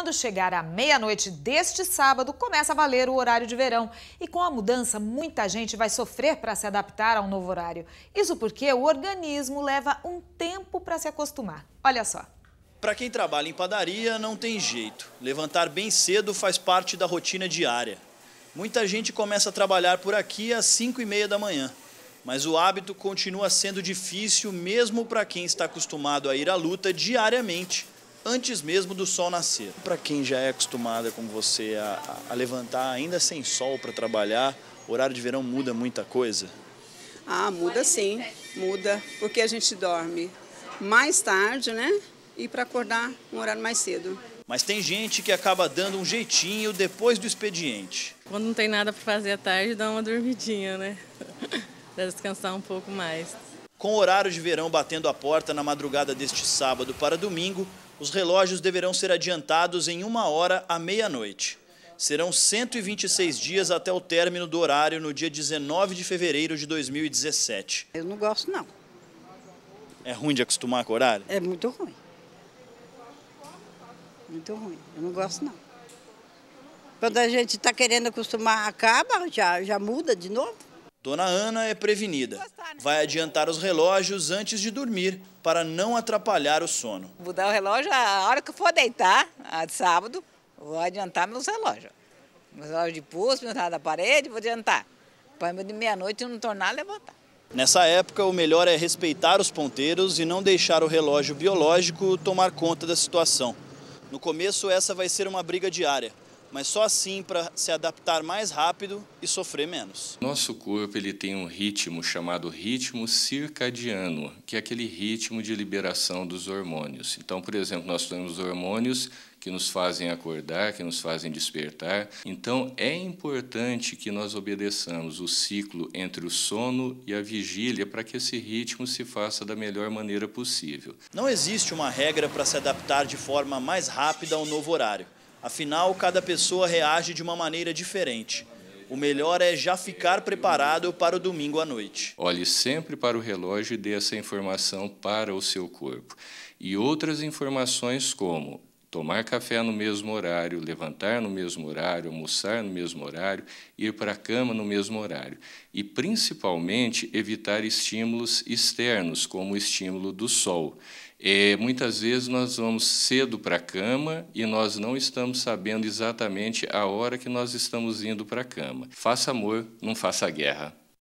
Quando chegar à meia-noite deste sábado, começa a valer o horário de verão. E com a mudança, muita gente vai sofrer para se adaptar ao novo horário. Isso porque o organismo leva um tempo para se acostumar. Olha só. Para quem trabalha em padaria, não tem jeito. Levantar bem cedo faz parte da rotina diária. Muita gente começa a trabalhar por aqui às 5 e meia da manhã. Mas o hábito continua sendo difícil mesmo para quem está acostumado a ir à luta diariamente antes mesmo do sol nascer. Para quem já é acostumada como você a, a levantar ainda sem sol para trabalhar, o horário de verão muda muita coisa? Ah, muda sim, muda, porque a gente dorme mais tarde, né? E para acordar um horário mais cedo. Mas tem gente que acaba dando um jeitinho depois do expediente. Quando não tem nada para fazer à tarde, dá uma dormidinha, né? para descansar um pouco mais. Com o horário de verão batendo a porta na madrugada deste sábado para domingo, os relógios deverão ser adiantados em uma hora à meia-noite. Serão 126 dias até o término do horário no dia 19 de fevereiro de 2017. Eu não gosto, não. É ruim de acostumar com o horário? É muito ruim. Muito ruim. Eu não gosto, não. Quando a gente está querendo acostumar, acaba, já, já muda de novo. Dona Ana é prevenida. Vai adiantar os relógios antes de dormir para não atrapalhar o sono. Mudar o relógio a hora que eu for deitar, de sábado, vou adiantar meus relógios. Meus relógios de pulso, meus relógios da parede, vou adiantar. Para de meia-noite não tornar levantar. Nessa época, o melhor é respeitar os ponteiros e não deixar o relógio biológico tomar conta da situação. No começo, essa vai ser uma briga diária mas só assim para se adaptar mais rápido e sofrer menos. Nosso corpo ele tem um ritmo chamado ritmo circadiano, que é aquele ritmo de liberação dos hormônios. Então, por exemplo, nós temos hormônios que nos fazem acordar, que nos fazem despertar. Então, é importante que nós obedeçamos o ciclo entre o sono e a vigília para que esse ritmo se faça da melhor maneira possível. Não existe uma regra para se adaptar de forma mais rápida ao novo horário. Afinal, cada pessoa reage de uma maneira diferente. O melhor é já ficar preparado para o domingo à noite. Olhe sempre para o relógio e dê essa informação para o seu corpo. E outras informações como tomar café no mesmo horário, levantar no mesmo horário, almoçar no mesmo horário, ir para a cama no mesmo horário. E, principalmente, evitar estímulos externos, como o estímulo do sol. É, muitas vezes nós vamos cedo para a cama e nós não estamos sabendo exatamente a hora que nós estamos indo para a cama. Faça amor, não faça guerra.